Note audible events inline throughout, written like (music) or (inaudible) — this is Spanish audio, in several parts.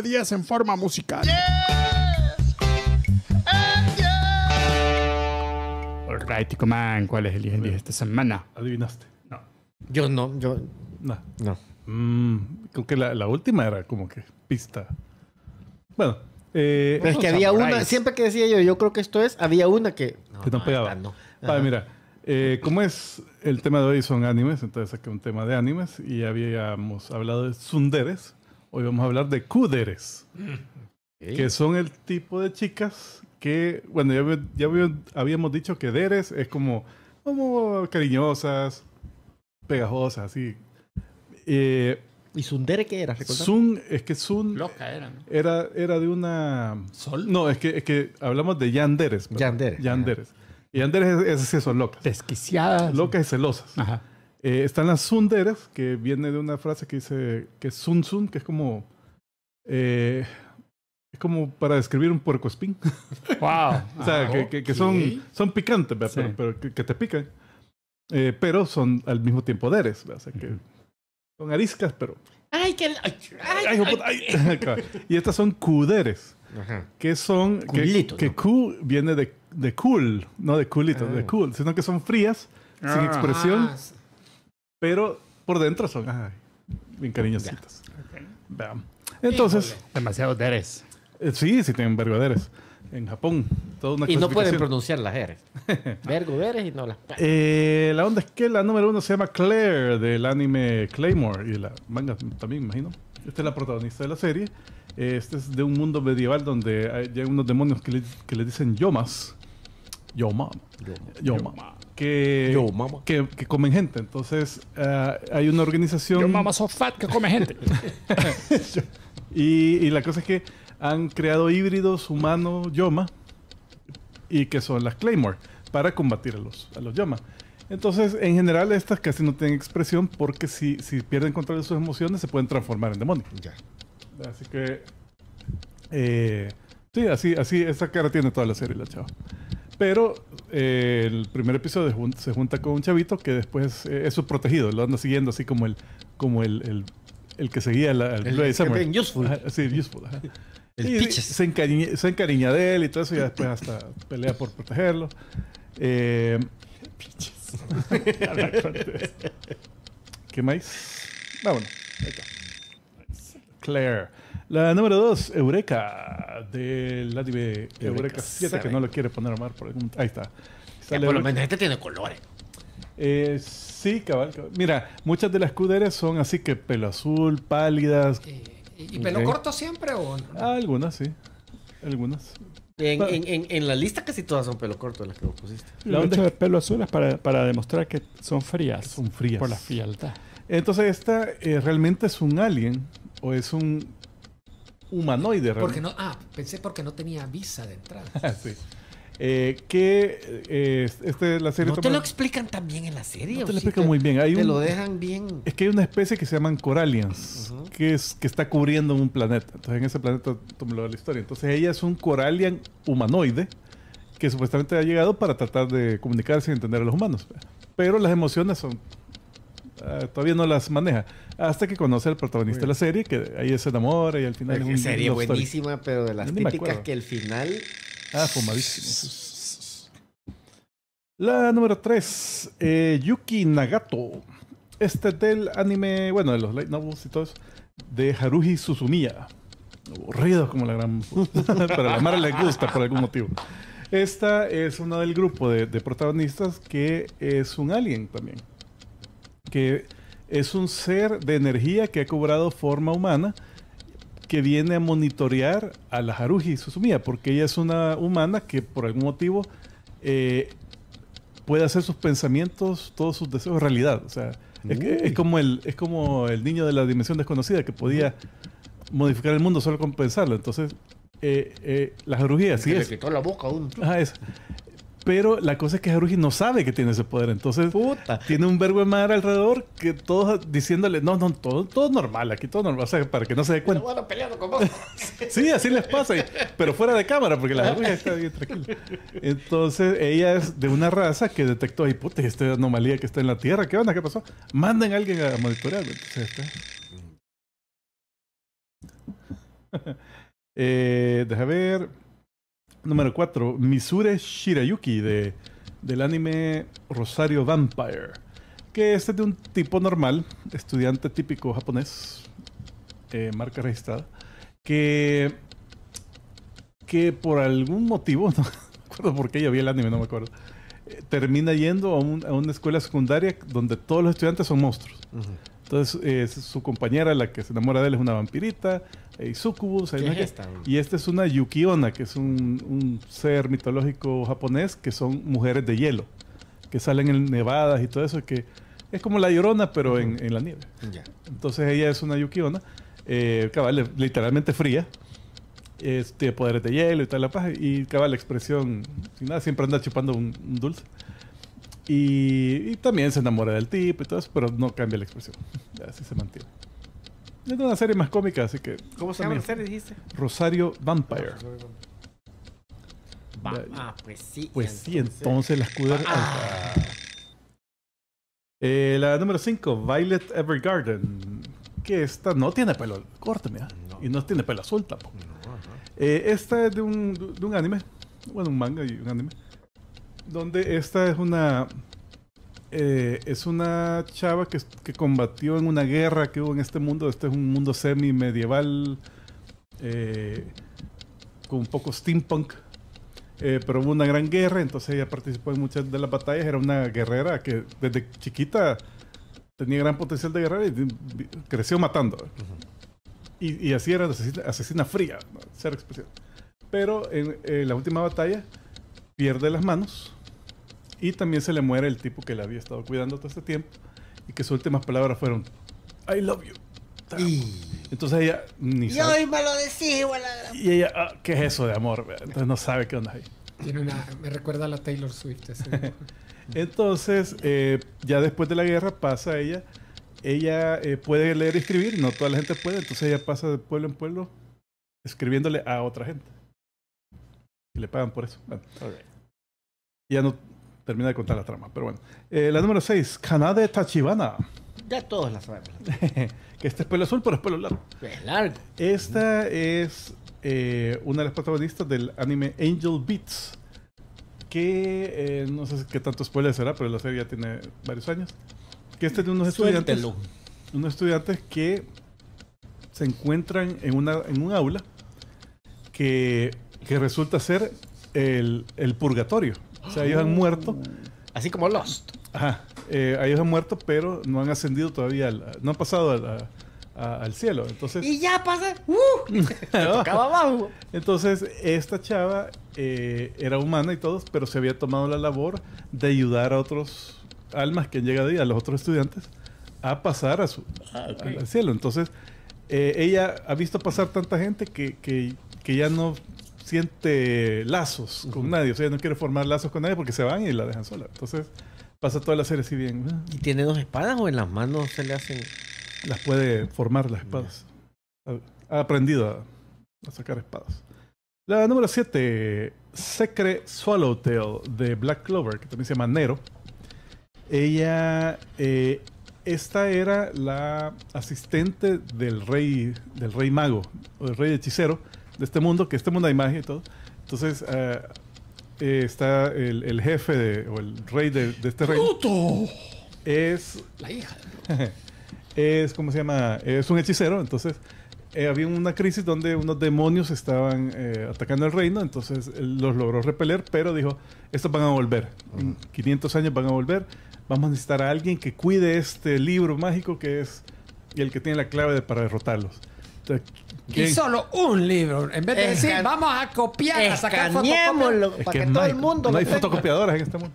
días 10 en forma musical. Yes. tico man, ¿cuál es el 10 de esta semana? Adivinaste. No. Yo no, yo. No. No. Mm, creo que la, última era como que pista. Bueno. Eh, es que había una, siempre que decía yo, yo creo que esto es, había una que. No, que no, pegaba. Ah, mira. Eh, como es el tema de hoy son animes, entonces saqué un tema de animes y habíamos hablado de sunderes, Hoy vamos a hablar de cúderes, que son el tipo de chicas que, bueno, ya, ya habíamos dicho que deres es como, como cariñosas, pegajosas, así. Eh, ¿Y Sundere qué era? es que Sun. Loca era, Era, de una. ¿Sol? No, es que, que hablamos de Yanderes. Yanderes. Yanderes. Yanderes, es sí son locas. Desquiciadas. Locas y celosas. Ajá. Eh, están las sunderes, que viene de una frase que dice que es sun que es como. Eh, es como para describir un puerco espín. ¡Wow! (laughs) (laughs) o sea, ah, que, que, son, son picantes, pero, que, te pican. Eh, pero son al mismo tiempo deres, que son ariscas, pero. ¡Ay, qué... Ay, (laughs) y estas son cuderes. que son que, viene de, de, cool, no de culito, de ah. cool, sino que son frías, sin ah. expresión, pero por dentro son ay, bien cariñositas. Entonces. Demasiado deres. Eh, sí, sí tienen vergo En Japón. una y no pueden pronunciar las eres. (laughs) vergo y no las. Eh, la onda es que la número uno se llama Claire del anime Claymore y la manga también, imagino. Esta es la protagonista de la serie. Este es de un mundo medieval donde hay, unos demonios que que le dicen yomas yo Mama. Yo, Mama. Que, Que, comen gente. Entonces, eh, hay una organización. Yo Mama so fat que come gente. (laughs) y, la cosa es que han creado híbridos humanos Yoma y que son las Claymore para combatir a los, a los Yoma. Entonces, en general, estas casi no tienen expresión porque si, si pierden control de sus emociones se pueden transformar en demonios. Ya. Así que. Eh, sí, así, así, esa cara tiene toda la serie, la chava. Pero eh, el primer episodio se junta, con un chavito que después eh, es su protegido, lo anda siguiendo así como el, como el, que seguía la, el, el Useful. sí, useful. (laughs) El piches. se, encariña, de él y todo eso, y después hasta pelea por protegerlo. Eh, (laughs) ¿Qué más? Vámonos. Claire. La número 2, Eureka, del la Eureka, Eureka 7, que no lo quiere poner a mar por algún... Ahí está. por lo menos este tiene colores. Eh, sí, cabal, Mira, muchas de las cuderes son así que pelo azul, pálidas. Eh, ¿Y pelo corto siempre o no? algunas, sí. Algunas. En, la lista casi todas son pelo corto las que vos pusiste. La de pelo azul es para, para, demostrar que son frías. Son frías. Por la frialdad. Entonces esta eh, realmente es un alien o es un humanoide. Realmente. no, ah, pensé porque no tenía visa de entrada. (laughs) sí. Eh, que eh, este, no te lo explican también en la serie te lo explican muy bien te lo dejan bien es que hay una especie que se llaman corallians que es que está cubriendo un planeta entonces en ese planeta tomó la historia entonces ella es un corallian humanoide que supuestamente ha llegado para tratar de comunicarse y entender a los humanos pues. pero las emociones son eh, todavía no las maneja. Hasta que conoce al protagonista de la serie, que ahí el amor y al final. Es una serie buenísima, pero de las típicas que el final. Ah, fumadísimo. La número 3, eh, Yuki Nagato. Este del anime, bueno, de los light novels y todo eso, de Haruhi Suzumiya. Aburrido como la gran. (laughs) pero a la Mara le gusta por algún motivo. Esta es una del grupo de protagonistas que es un alien también que es un ser de energía que ha cobrado forma humana que viene a monitorear a la Haruhi Susumiya, porque ella es una humana que por algún motivo eh, puede hacer sus pensamientos, todos sus deseos realidad. O sea, es, como el, es como el niño de la dimensión desconocida que podía modificar el mundo solo con pensarlo. Entonces, eh, eh la Haruhi así es. Le quitó la boca uno. Ah, es. Pero la cosa es que Haruhi no sabe que tiene ese poder. Entonces, Puta. tiene un verbo de madre alrededor que todos diciéndole, no, no, todo, todo normal, aquí todo normal. O sea, para que no se dé cuenta. (laughs) sí, así les pasa. pero fuera de cámara, porque la Haruhi está bien tranquila. Entonces, ella es de una raza que detectó, ay, puta, esta anomalía que está en la Tierra. ¿Qué onda? ¿Qué pasó? Manden a alguien a monitorear. Entonces, (laughs) eh, deja ver. Número 4, Misure Shirayuki de, del anime Rosario Vampire. Que es de un tipo normal, estudiante típico japonés, eh, marca registrada, que, que por algún motivo, (laughs) no acuerdo por qué yo vi el anime, no me acuerdo, eh, termina yendo a, una escuela secundaria donde todos los estudiantes son monstruos. Entonces, su compañera, la que se enamora de él, es una vampirita, eh, y y esta es una yukiona, que es un, ser mitológico japonés, que son mujeres de hielo, que salen en nevadas y todo eso, que es como la llorona, pero en, la nieve. Entonces, ella es una yukiona, eh, literalmente fría, tiene este, poderes de hielo y tal, la paz y cabal, la expresión, sin nada, siempre anda chupando un dulce. Y, también se enamora del tipo y todo eso, pero no cambia la expresión. (laughs) Así se mantiene. Es una serie más cómica, así que. ¿Cómo se llama la serie, Rosario Vampire. ah, pues sí. Pues sí, entonces, la ah. eh, la número 5, Violet Evergarden. Que esta no tiene pelo corto, mira. Y no tiene pelo azul tampoco. Eh, esta es de un, de un anime. Bueno, un manga y un anime donde esta es una. Eh, es una chava que, combatió en una guerra que hubo en este mundo. Este es un mundo semi-medieval. Eh, con un poco steampunk. Eh, pero hubo una gran guerra, entonces ella participó en muchas de las batallas. Era una guerrera que desde chiquita tenía gran potencial de guerrera y creció matando. y, así era asesina, fría, ser expresión. Pero en la última batalla pierde las manos y también se le muere el tipo que la había estado cuidando todo este tiempo y que sus últimas palabras fueron I love you. Entonces ella ni Yo me lo decís, Y ella, ah, ¿qué es eso de amor? Entonces no sabe qué onda ahí. me recuerda a la Taylor Swift. (laughs) Entonces, eh, ya después de la guerra pasa ella. Ella eh, puede leer y escribir, no toda la gente puede, entonces ella pasa de pueblo en pueblo escribiéndole a otra gente y le pagan por eso. Ya no termina de contar la trama, pero bueno. Eh, la número 6, Kanade Tachibana. Ya todos la sabemos. (laughs) que este es pelo azul, pero es pelo largo. largo. Esta es eh, una de las protagonistas del anime Angel Beats. Que eh, no sé qué tanto spoiler será, pero la serie ya tiene varios años. Que este es de unos estudiantes. Unos estudiantes que se encuentran en, una, en un aula que que resulta ser el, purgatorio. O sea, ellos han oh. muerto. Así como Lost. Ajá. Eh, ellos han muerto, pero no han ascendido todavía, no han pasado al, cielo. Entonces, y ya pasa. ¡Uh! (laughs) tocaba abajo. Entonces, esta chava eh, era humana y todos, pero se había tomado la labor de ayudar a otros almas que han llegado ahí, a los otros estudiantes, a pasar a su, ah, al cielo. Entonces, eh, ella ha visto pasar tanta gente que, que, que ya no siente lazos con nadie. O sea, no quiere formar lazos con nadie porque se van y la dejan sola. Entonces pasa toda la serie así bien. Ah. ¿Y tiene dos espadas o en las manos se le hacen...? Las puede formar las espadas. Ha, aprendido a, sacar espadas. La número 7, Secret Swallowtail de Black Clover, que también se llama Nero. Ella... Eh, esta era la asistente del rey, del rey mago, o del rey hechicero, de este mundo, que este mundo hay magia y todo. Entonces, eh, eh, está el, jefe de, o el rey de, este reino. Es. La hija. (laughs) es, ¿cómo se llama? Es un hechicero, entonces. Eh, había una crisis donde unos demonios estaban atacando el reino, entonces los logró repeler, pero dijo, estos van a volver, 500 años van a volver, vamos a necesitar a alguien que cuide este libro mágico que es Y el que tiene la clave para derrotarlos. Este, y solo un libro. En vez de decir, vamos a copiar, a sacar no hay, fotocopiadoras en este mundo.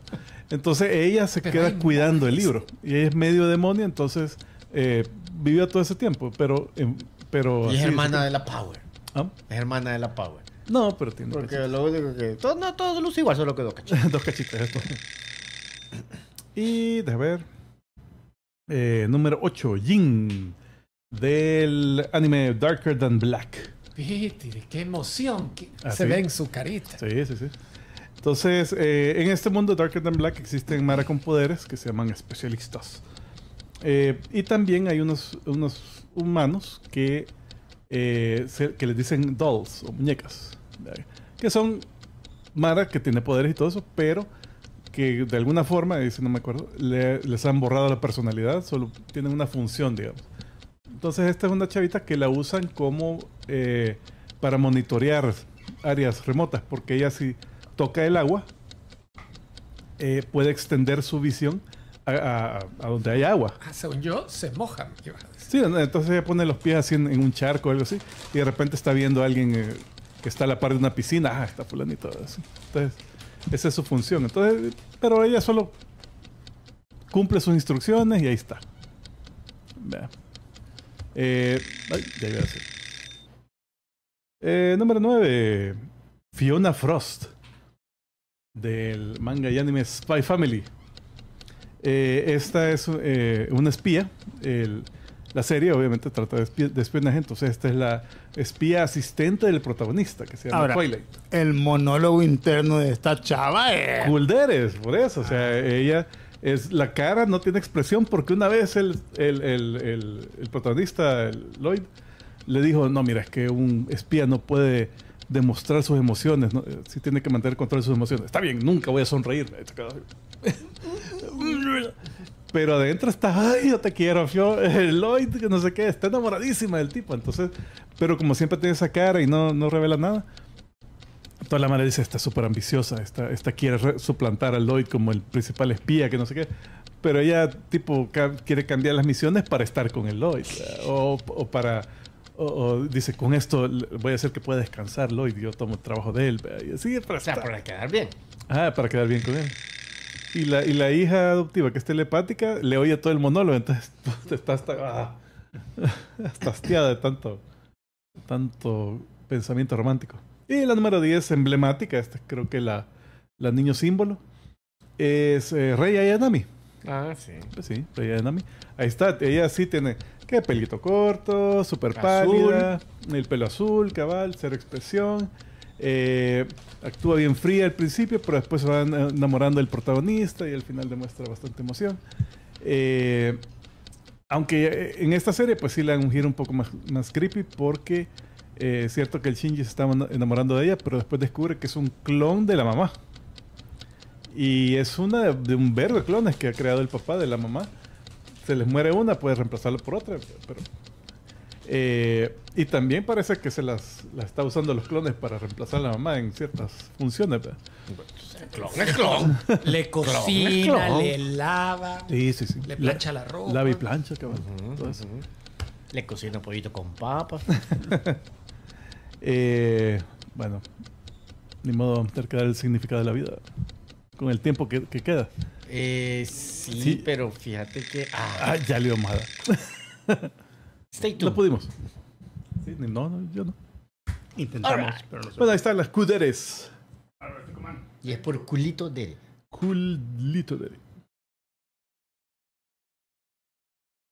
Entonces ella se queda cuidando el libro. Y ella es medio demonio, entonces eh, vivió todo ese tiempo. Pero. Em, pero y es hermana de la Power. ¿Ah? Es hermana de la Power. No, pero tiene. Porque lo que. Todo, no, todo luce igual, solo que (laughs) dos cachitas. dos cachitas, esto. y, déjame ver. Eh, número 8, Jin del anime Darker Than Black. qué emoción. Ah, se ve en su carita. Sí, sí, sí. Entonces, eh, en este mundo Darker Than Black existen Mara con poderes que se llaman especialistas. Eh, y también hay unos, unos humanos que, eh, que les dicen dolls o muñecas. Que son Mara que tiene poderes y todo eso, pero que de alguna forma, dice, no me acuerdo, les han borrado la personalidad, solo tienen una función, digamos. Entonces esta es una chavita que la usan como eh, para monitorear áreas remotas, porque ella si toca el agua eh, puede extender su visión a, donde hay agua. Ah, según yo, se mojan. Sí, entonces ella pone los pies así en, un charco o algo así, y de repente está viendo a alguien eh, que está a la par de una piscina. Ah, está todo eso. Entonces, esa es su función. Entonces, pero ella solo cumple sus instrucciones y ahí está. Vea. Eh, eh, número 9. Fiona Frost. Del manga y anime Spy Family. Eh, esta es una espía. la serie obviamente trata de, espionaje, entonces esta es la espía asistente del protagonista, que se llama Ahora, El monólogo interno de esta chava es... Culderes, por eso. O sea, ella es la cara no tiene expresión porque una vez el, el, el, el protagonista, Lloyd, le dijo, no, mira, es que un espía no puede demostrar sus emociones, ¿no? Eh, sí tiene que mantener control de sus emociones. Está bien, nunca voy a sonreír. (laughs) Pero adentro está, ay, yo te quiero, yo, Lloyd, que no sé qué, está enamoradísima del tipo. Entonces, pero como siempre tiene esa cara y no, no revela nada, toda la madre dice, está súper ambiciosa, esta, quiere suplantar a Lloyd como el principal espía, que no sé qué. Pero ella, tipo, quiere cambiar las misiones para estar con el Lloyd. O, para... O, dice, con esto voy a hacer que pueda descansar Lloyd, yo tomo el trabajo de él. Y así, para, o sea, para quedar bien. Ah, para quedar bien con él. Y la, y la hija adoptiva, que es telepática, le oye todo el monólogo, entonces (laughs) pues, está ah, (laughs) hasta, hastiada de tanto, tanto pensamiento romántico. Y la número 10, emblemática, esta creo que la, la niño símbolo, es Rei eh, Rey Ayanami. Ah, sí. Pues sí, Rey Ayanami. Ahí está, ella sí tiene, ¿qué? pelito corto, súper pálida, el pelo azul, cabal, cero expresión. Eh, actúa bien fría al principio, pero después se va enamorando del protagonista y al final demuestra bastante emoción. Eh, aunque en esta serie, pues sí le dan un giro un poco más, más creepy porque eh, es cierto que el Shinji se está enamorando de ella, pero después descubre que es un clon de la mamá. Y es una de, un verbo de clones que ha creado el papá de la mamá. Se les muere una, puede reemplazarlo por otra. Pero, eh, y también parece que se las, está usando los clones para reemplazar a la mamá en ciertas funciones. clon es clon. (laughs) Le cocina, le lava. Sí, sí, sí. Le plancha la, ropa. Lava y plancha, Le cocina pollito con papas. (laughs) Eh, bueno, ni modo tener que dar el significado de la vida con el tiempo que, queda. Eh, sí, pero fíjate que. Ah, ah ya le dio (laughs) No pudimos. Sí, no, no, yo no. Intentamos, Bueno, ahí están las cuderes. Y es por culito de. Culito de.